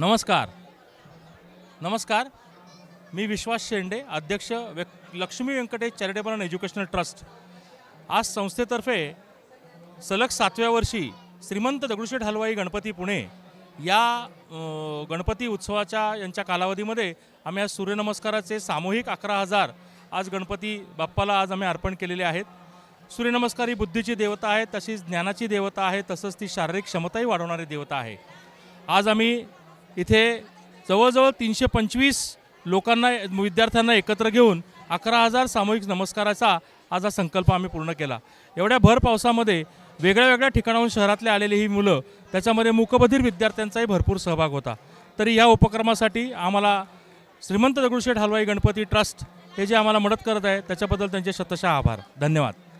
नमस्कार नमस्कार मी विश्वास शेंडे अध्यक्ष व्यक् Lakshmi Vyankatesh charitable and educational trust आज संस्थेतर्फे सलग सातव्या वर्षी श्रीमंत दगडूशेठ हलवाई गणपती पुणे या गणपती उत्सवाच्या यांच्या कालावधीमध्ये आम्ही आज सूर्यनमस्काराचे सामूहिक अकरा हजार आज गणपती बाप्पाला आज आम्ही अर्पण केलेले आहेत सूर्यनमस्कार ही बुद्धीची देवता आहे तशीच ज्ञानाची देवता आहे तसंच ती शारीरिक क्षमताही वाढवणारी देवता आहे आज आम्ही इथे जवळजवळ तीनशे पंचवीस लोकांना विद्यार्थ्यांना एकत्र घेऊन अकरा हजार सामूहिक नमस्काराचा आज हा संकल्प आम्ही पूर्ण केला एवढ्या भर पावसामध्ये वेगळ्या वेगळ्या ठिकाणाहून शहरातले आलेली ही मुलं त्याच्यामध्ये मुकबधीर विद्यार्थ्यांचाही भरपूर सहभाग होता तरी या उपक्रमासाठी आम्हाला श्रीमंत दगडूशेठ हलवाई गणपती ट्रस्ट हे जे आम्हाला मदत करत आहे त्याच्याबद्दल त्यांचे शतशः आभार धन्यवाद